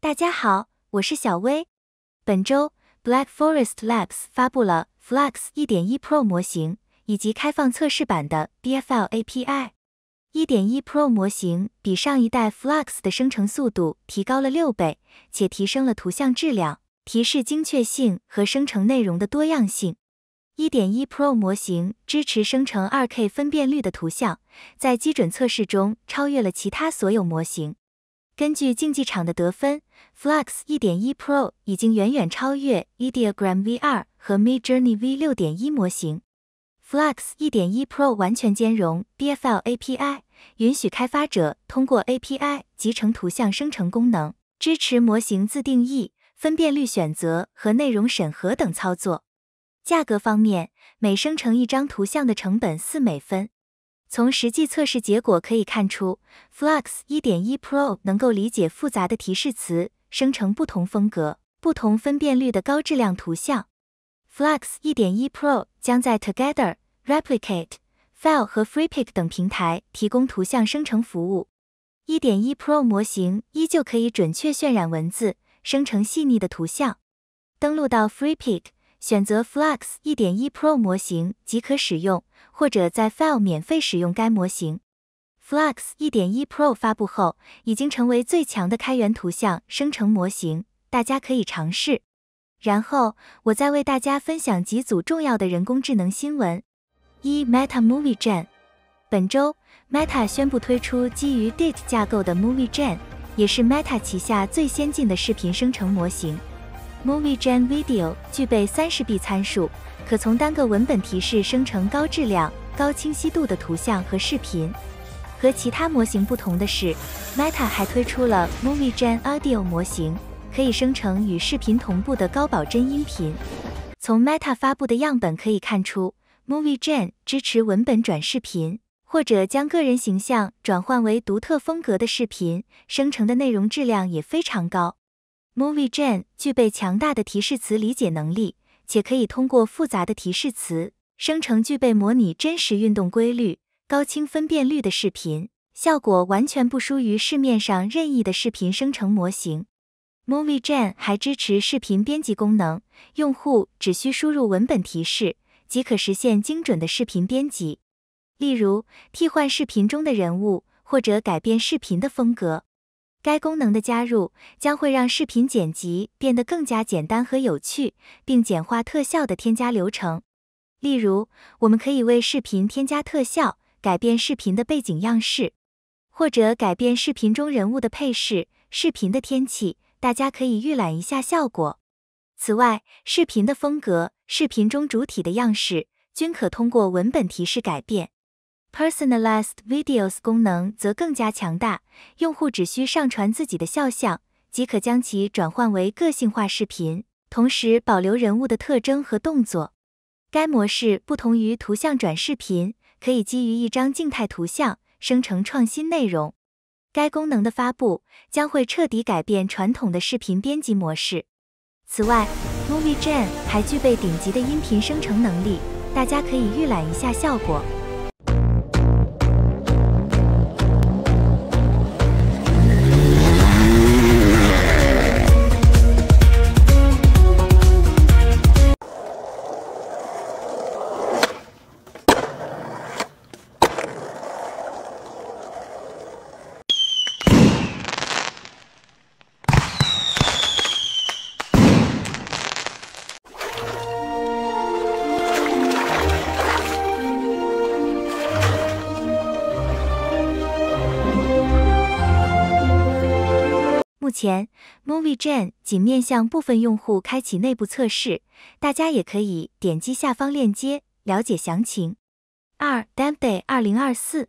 大家好，我是小薇。本周，Black Forest Labs 发布了 Flux 一点一 Pro 模型以及开放测试版的 BFL API。一点一 Pro 模型比上一代 Flux 的生成速度提高了六倍，且提升了图像质量、提示精确性和生成内容的多样性。一点一 Pro 模型支持生成二 K 分辨率的图像，在基准测试中超越了其他所有模型。根据竞技场的得分，Flux 一点一 Pro 已经远远超越 Ideogram V 二和 Mid Journey V 六点一模型。Flux 一点一 Pro 完全兼容 B F L A P I，允许开发者通过 A P I 集成图像生成功能，支持模型自定义、分辨率选择和内容审核等操作。价格方面，每生成一张图像的成本四美分。从实际测试结果可以看出，Flux 一点一 Pro 能够理解复杂的提示词，生成不同风格、不同分辨率的高质量图像。Flux 一点一 Pro 将在 Together、Replicate、File 和 FreePic 等平台提供图像生成服务。一点一 Pro 模型依旧可以准确渲染文字，生成细腻的图像。登录到 FreePic。选择 Flux 一点一 Pro 模型即可使用，或者在 File 免费使用该模型。Flux 一点一 Pro 发布后，已经成为最强的开源图像生成模型，大家可以尝试。然后，我再为大家分享几组重要的人工智能新闻。一、Meta Movie Gen。本周，Meta 宣布推出基于 d i t e 架构的 Movie Gen，也是 Meta 旗下最先进的视频生成模型。Movie Gen Video 具备 30B 参数，可从单个文本提示生成高质量、高清晰度的图像和视频。和其他模型不同的是，Meta 还推出了 Movie Gen Audio 模型，可以生成与视频同步的高保真音频。从 Meta 发布的样本可以看出，Movie Gen 支持文本转视频，或者将个人形象转换为独特风格的视频，生成的内容质量也非常高。MovieGen 具备强大的提示词理解能力，且可以通过复杂的提示词生成具备模拟真实运动规律、高清分辨率的视频，效果完全不输于市面上任意的视频生成模型。MovieGen 还支持视频编辑功能，用户只需输入文本提示，即可实现精准的视频编辑，例如替换视频中的人物或者改变视频的风格。该功能的加入将会让视频剪辑变得更加简单和有趣，并简化特效的添加流程。例如，我们可以为视频添加特效，改变视频的背景样式，或者改变视频中人物的配饰、视频的天气。大家可以预览一下效果。此外，视频的风格、视频中主体的样式均可通过文本提示改变。Personalized Videos 功能则更加强大，用户只需上传自己的肖像，即可将其转换为个性化视频，同时保留人物的特征和动作。该模式不同于图像转视频，可以基于一张静态图像生成创新内容。该功能的发布将会彻底改变传统的视频编辑模式。此外，MovieGen 还具备顶级的音频生成能力，大家可以预览一下效果。前，Movie Gen 仅面向部分用户开启内部测试，大家也可以点击下方链接了解详情。二、d a m d a y 二零二四，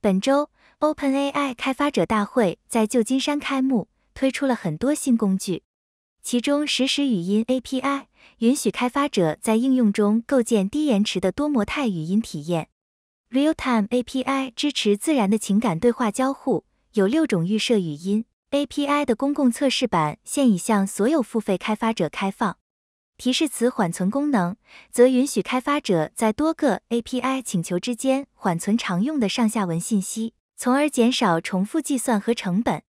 本周 OpenAI 开发者大会在旧金山开幕，推出了很多新工具，其中实时语音 API 允许开发者在应用中构建低延迟的多模态语音体验，Realtime API 支持自然的情感对话交互，有六种预设语音。API 的公共测试版现已向所有付费开发者开放。提示词缓存功能则允许开发者在多个 API 请求之间缓存常用的上下文信息，从而减少重复计算和成本。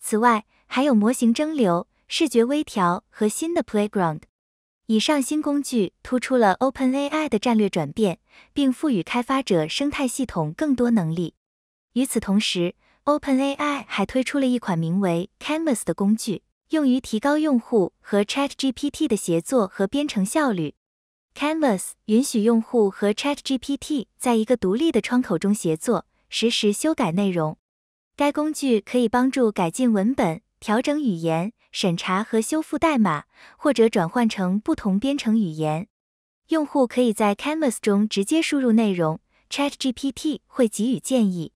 此外，还有模型蒸馏、视觉微调和新的 Playground。以上新工具突出了 OpenAI 的战略转变，并赋予开发者生态系统更多能力。与此同时，OpenAI 还推出了一款名为 Canvas 的工具，用于提高用户和 ChatGPT 的协作和编程效率。Canvas 允许用户和 ChatGPT 在一个独立的窗口中协作，实时修改内容。该工具可以帮助改进文本、调整语言、审查和修复代码，或者转换成不同编程语言。用户可以在 Canvas 中直接输入内容，ChatGPT 会给予建议。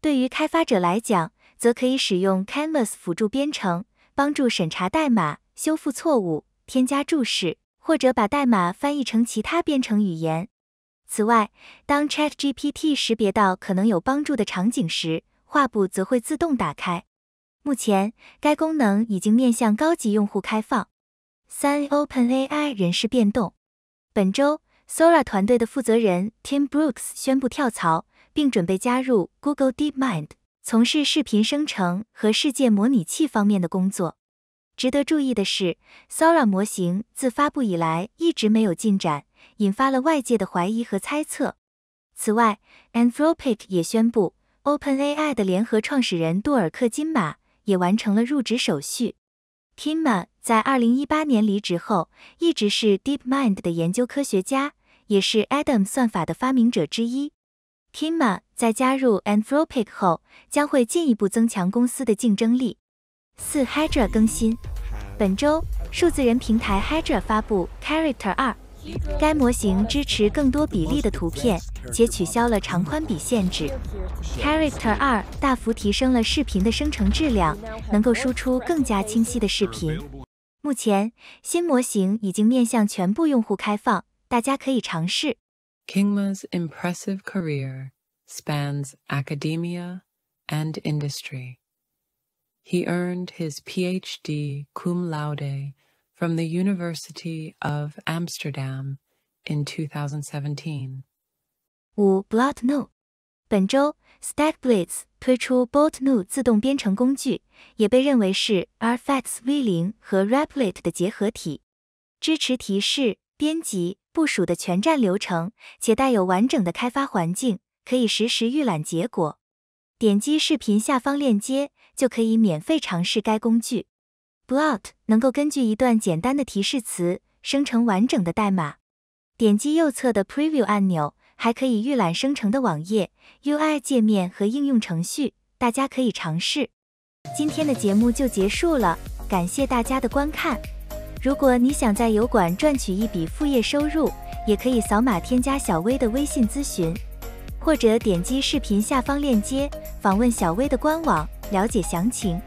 对于开发者来讲，则可以使用 Canvas 辅助编程，帮助审查代码、修复错误、添加注释，或者把代码翻译成其他编程语言。此外，当 Chat GPT 识别到可能有帮助的场景时，画布则会自动打开。目前，该功能已经面向高级用户开放。三 OpenAI 人事变动，本周 Sora 团队的负责人 Tim Brooks 宣布跳槽。并准备加入 Google DeepMind，从事视频生成和世界模拟器方面的工作。值得注意的是，Sora 模型自发布以来一直没有进展，引发了外界的怀疑和猜测。此外，Anthropic 也宣布，OpenAI 的联合创始人杜尔克金马也完成了入职手续。k i m a 在2018年离职后，一直是 DeepMind 的研究科学家，也是 Adam 算法的发明者之一。k i m a 在加入 Anthropic 后，将会进一步增强公司的竞争力。四 Hydra 更新：本周，数字人平台 Hydra 发布 Character 二，该模型支持更多比例的图片，且取消了长宽比限制。Character 二大幅提升了视频的生成质量，能够输出更加清晰的视频。目前，新模型已经面向全部用户开放，大家可以尝试。Kingma's impressive career spans academia and industry. He earned his PhD cum laude from the University of Amsterdam in 2017. 五 Blot No，本周 StackBlitz 推出 BotNo 自动编程工具，也被认为是 Artifacts V 零和 Replit 的结合体，支持提示、编辑、部署的全站流程，且带有完整的开发环境，可以实时预览结果。点击视频下方链接，就可以免费尝试该工具。Blot 能够根据一段简单的提示词生成完整的代码。点击右侧的 Preview 按钮，还可以预览生成的网页、UI 界面和应用程序。大家可以尝试。今天的节目就结束了，感谢大家的观看。如果你想在油管赚取一笔副业收入，也可以扫码添加小薇的微信咨询，或者点击视频下方链接访问小薇的官网了解详情。